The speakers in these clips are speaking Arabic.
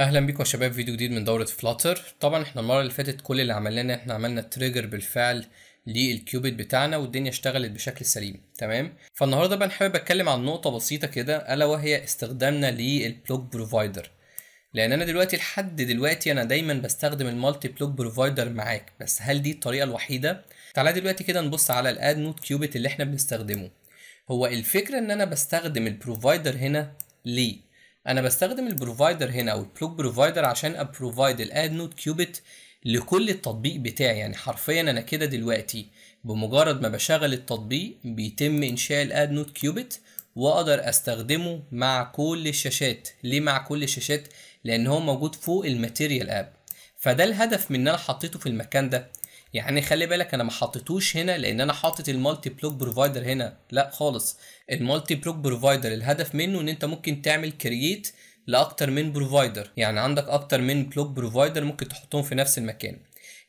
اهلا بيكم يا شباب فيديو جديد من دوره فلاتر طبعا احنا المره اللي فاتت كل اللي عملناه ان احنا عملنا تريجر بالفعل للكيوبيت بتاعنا والدنيا اشتغلت بشكل سليم تمام فالنهارده بقى انا حابب اتكلم عن نقطه بسيطه كده الا وهي استخدامنا للبلوك بروفايدر لان انا دلوقتي لحد دلوقتي انا دايما بستخدم المالتي بلوك بروفايدر معاك بس هل دي الطريقه الوحيده تعالى دلوقتي كده نبص على الاد نوت كيوبيت اللي احنا بنستخدمه هو الفكره ان انا بستخدم البروفايدر هنا ليه انا بستخدم البروفايدر هنا او البلوك بروفايدر عشان ابروفايد الاد نوت كيوبيت لكل التطبيق بتاعي يعني حرفيا انا كده دلوقتي بمجرد ما بشغل التطبيق بيتم انشاء الاد نوت كيوبيت واقدر استخدمه مع كل الشاشات ليه مع كل الشاشات لان هو موجود فوق الماتيريال اب فده الهدف من ان انا حطيته في المكان ده يعني خلي بالك انا ما حطيتوش هنا لان انا حاطط المالتي بلوك بروفايدر هنا لا خالص المالتي بلوك بروفايدر الهدف منه ان انت ممكن تعمل كرييت لاكتر من بروفايدر يعني عندك اكتر من بلوك بروفايدر ممكن تحطهم في نفس المكان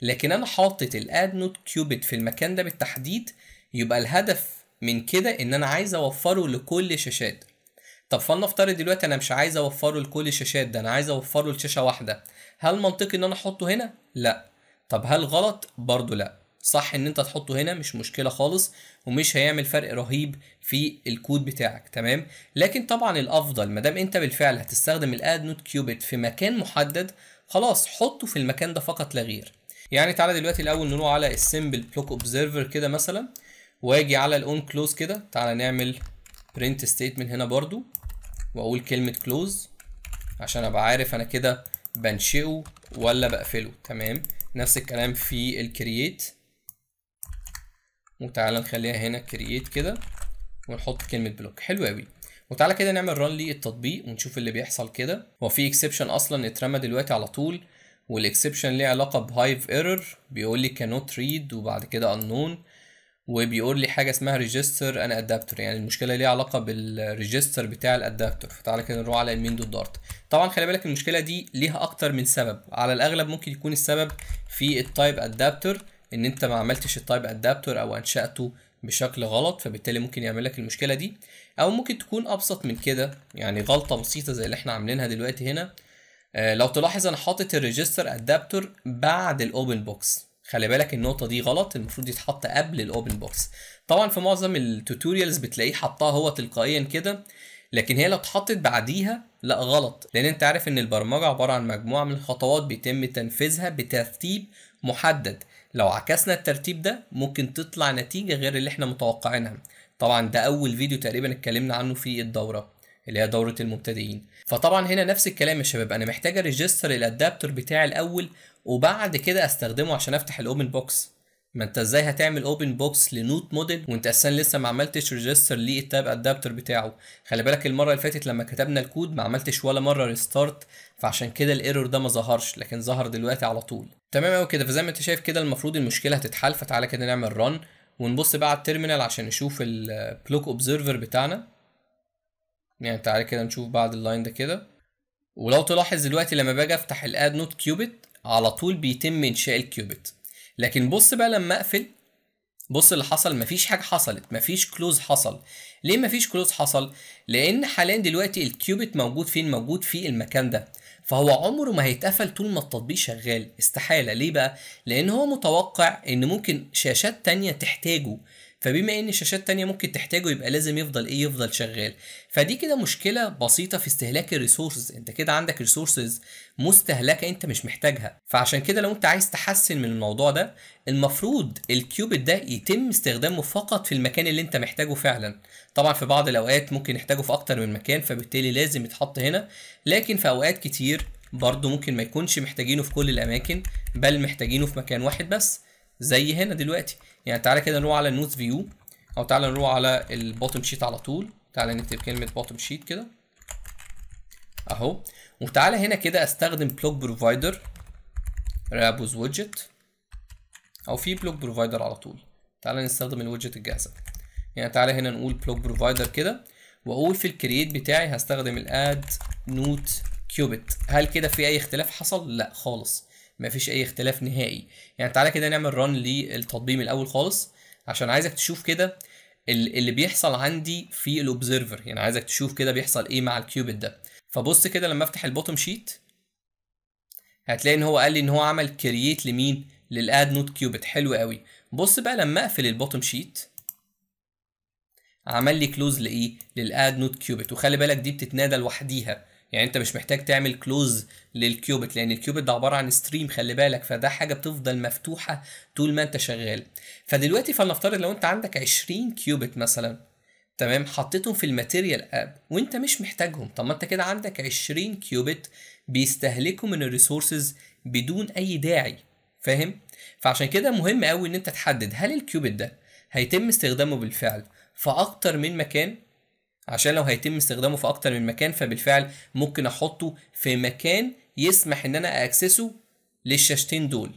لكن انا حاطط الاد نوت كيوبيت في المكان ده بالتحديد يبقى الهدف من كده ان انا عايز اوفره لكل شاشات طب فلنفترض دلوقتي انا مش عايز اوفره لكل الشاشات ده انا عايز اوفره لشاشه واحده هل منطقي ان انا احطه هنا لا طب هل غلط برضو لا صح ان انت تحطه هنا مش مشكله خالص ومش هيعمل فرق رهيب في الكود بتاعك تمام لكن طبعا الافضل ما دام انت بالفعل هتستخدم الاد نوت كيوبيت في مكان محدد خلاص حطه في المكان ده فقط لا غير يعني تعالى دلوقتي الاول نروح على السيمبل بلوك اوبزيرفر كده مثلا واجي على الاون كلوز كده تعالى نعمل برنت ستيتمنت هنا برضو واقول كلمه كلوز عشان ابقى عارف انا كده بنشئه ولا بقفله تمام نفس الكلام في الكرييت وتعالى نخليها هنا كرييت كده ونحط كلمه بلوك حلو قوي وتعالى كده نعمل ران للتطبيق ونشوف اللي بيحصل كده هو في اكسبشن اصلا اترمى دلوقتي على طول والاكسبشن ليه علاقه بهايف ايرور بيقول لي كانوت ريد وبعد كده unknown وبيقول لي حاجه اسمها ريجستر ان ادابتور يعني المشكله ليها علاقه بالريجستر بتاع الادابتور فتعالى كده نروح على المين دوت دارت طبعا خلي بالك المشكله دي ليها اكتر من سبب على الاغلب ممكن يكون السبب في التايب ادابتور ان انت ما عملتش التايب ادابتور او انشاته بشكل غلط فبالتالي ممكن يعمل لك المشكله دي او ممكن تكون ابسط من كده يعني غلطه بسيطه زي اللي احنا عاملينها دلوقتي هنا آه، لو تلاحظ انا حاطط الريجستر ادابتور بعد الاوبن بوكس خلي بالك النقطه دي غلط المفروض يتحط قبل الاوبن بوكس طبعا في معظم التوتوريالز بتلاقيه حطها هو تلقائيا كده لكن هي لو اتحطت بعديها لا غلط لان انت عارف ان البرمجه عباره عن مجموعه من الخطوات بيتم تنفيذها بترتيب محدد لو عكسنا الترتيب ده ممكن تطلع نتيجه غير اللي احنا متوقعينها طبعا ده اول فيديو تقريبا اتكلمنا عنه في الدوره اللي هي دوره المبتدئين فطبعا هنا نفس الكلام يا شباب انا محتاج اريجستر الادابتور بتاعي الاول وبعد كده استخدمه عشان افتح الاوبن بوكس ما انت ازاي هتعمل اوبن بوكس لنوت موديل وانت اساسا لسه ما عملتش ريجستر للتاب ادابتور بتاعه خلي بالك المره اللي فاتت لما كتبنا الكود ما عملتش ولا مره ريستارت فعشان كده الايرور ده ما ظهرش لكن ظهر دلوقتي على طول تمام قوي كده فزي ما انت شايف كده المفروض المشكله هتتحل فتعالى كده نعمل ران ونبص بقى على التيرمينال عشان نشوف البلوك اوبزرفر بتاعنا يعني تعالى كده نشوف بعد اللاين ده كده ولو تلاحظ دلوقتي لما باجي افتح الاد نوت كيوبت على طول بيتم انشاء الكيوبت لكن بص بقى لما اقفل بص اللي حصل مفيش حاجه حصلت مفيش كلوز حصل ليه مفيش كلوز حصل لان حاليا دلوقتي الكيوبت موجود فين موجود في المكان ده فهو عمره ما هيتقفل طول ما التطبيق شغال استحالة ليه بقى؟ لأن هو متوقع إن ممكن شاشات تانية تحتاجه فبما ان شاشات تانية ممكن تحتاجه يبقى لازم يفضل ايه يفضل شغال فدي كده مشكلة بسيطة في استهلاك الريسورسز انت كده عندك ريسورسز مستهلكة انت مش محتاجها فعشان كده لو انت عايز تحسن من الموضوع ده المفروض الكيوبيت ده يتم استخدامه فقط في المكان اللي انت محتاجه فعلا طبعا في بعض الاوقات ممكن نحتاجه في اكتر من مكان فبالتالي لازم يتحط هنا لكن في اوقات كتير برضه ممكن ما يكونش محتاجينه في كل الاماكن بل محتاجينه في مكان واحد بس زي هنا دلوقتي يعني تعالى كده نروح على نوت فيو او تعالى نروح على البوتوم شيت على طول تعالى نكتب كلمه بوتوم شيت كده اهو وتعالى هنا كده استخدم بلوك بروفايدر رابوز ويدجت او في بلوك بروفايدر على طول تعالى نستخدم الويدجت الجاهزه يعني تعالى هنا نقول بلوك بروفايدر كده واقول في الكرييت بتاعي هستخدم الاد نوت كيوبت هل كده في اي اختلاف حصل لا خالص مفيش اي اختلاف نهائي يعني تعالى كده نعمل ران للتطبيق من الاول خالص عشان عايزك تشوف كده اللي بيحصل عندي في الاوبزرفر يعني عايزك تشوف كده بيحصل ايه مع الكيوبيت ده فبص كده لما افتح البوتوم شيت هتلاقي ان هو قال لي ان هو عمل كرييت لمين للاد نوت كيوبيت حلو قوي بص بقى لما اقفل البوتوم شيت عمل لي كلوز لايه للاد نوت كيوبيت وخلي بالك دي بتتنادى لوحديها يعني انت مش محتاج تعمل كلوز للكيوبت لان الكيوبت ده عباره عن ستريم خلي بالك فده حاجه بتفضل مفتوحه طول ما انت شغال فدلوقتي فلنفترض لو انت عندك 20 كيوبت مثلا تمام حطيتهم في الماتيريال اب وانت مش محتاجهم طب ما انت كده عندك 20 كيوبت بيستهلكوا من الريسورسز بدون اي داعي فاهم فعشان كده مهم قوي ان انت تحدد هل الكيوبت ده هيتم استخدامه بالفعل في اكتر من مكان عشان لو هيتم استخدامه في اكتر من مكان فبالفعل ممكن احطه في مكان يسمح ان انا اكسسه للشاشتين دول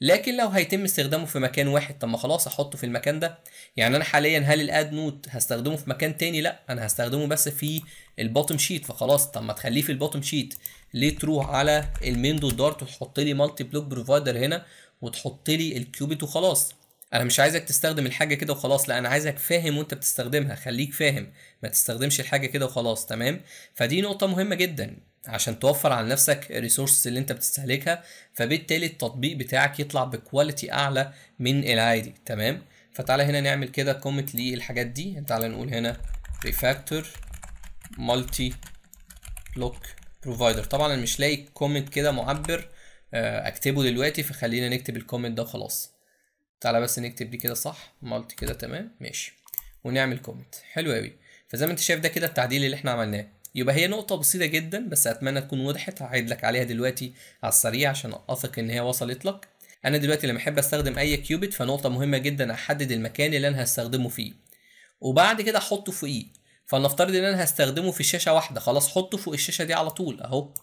لكن لو هيتم استخدامه في مكان واحد طب ما خلاص احطه في المكان ده يعني انا حاليا هل الاد نوت هستخدمه في مكان تاني لا انا هستخدمه بس في البوتم شيت فخلاص طب ما تخليه في البوتم شيت ليه تروح على المين دوت دارت وتحط لي مالتي بلوك بروفايدر هنا وتحط لي الكيوبيت وخلاص انا مش عايزك تستخدم الحاجه كده وخلاص لا انا عايزك فاهم وانت بتستخدمها خليك فاهم ما تستخدمش الحاجه كده وخلاص تمام فدي نقطه مهمه جدا عشان توفر على نفسك الريسورسز اللي انت بتستهلكها فبالتالي التطبيق بتاعك يطلع بكواليتي اعلى من العادي تمام فتعالى هنا نعمل كده كومنت للحاجات دي تعالى نقول هنا ريفاكتور مالتي بلوك بروفايدر طبعا انا مش لاقي كومنت كده معبر آه، اكتبه دلوقتي فخلينا نكتب الكومنت ده خلاص تعالى بس نكتب دي كده صح مالتي كده تمام ماشي ونعمل كومنت حلو قوي فزي ما انت شايف ده كده التعديل اللي احنا عملناه يبقى هي نقطة بسيطة جدا بس أتمنى تكون وضحت هعيد لك عليها دلوقتي على السريع عشان أثق إن هي وصلت لك أنا دلوقتي لما أحب أستخدم أي كيوبيت فنقطة مهمة جدا أحدد المكان اللي أنا هستخدمه فيه وبعد كده أحطه فوقيه فلنفترض إن أنا هستخدمه في شاشة واحدة خلاص حطه فوق الشاشة دي على طول أهو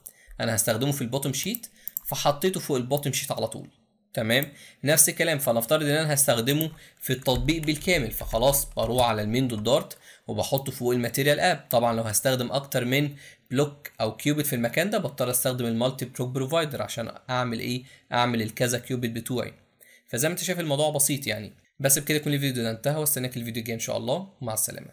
أنا هستخدمه في البوتوم شيت فحطيته فوق البوتوم شيت على طول تمام نفس الكلام فنفترض ان انا هستخدمه في التطبيق بالكامل فخلاص بروح على المين دوت دارت وبحطه فوق الماتيريال اب طبعا لو هستخدم اكتر من بلوك او كيوبت في المكان ده بضطر استخدم المالتي بلوك بروفايدر عشان اعمل ايه اعمل الكذا كيوبت بتوعي فزي ما انت شايف الموضوع بسيط يعني بس بكده يكون الفيديو ده انتهى واستناك الفيديو الجاي ان شاء الله ومع السلامه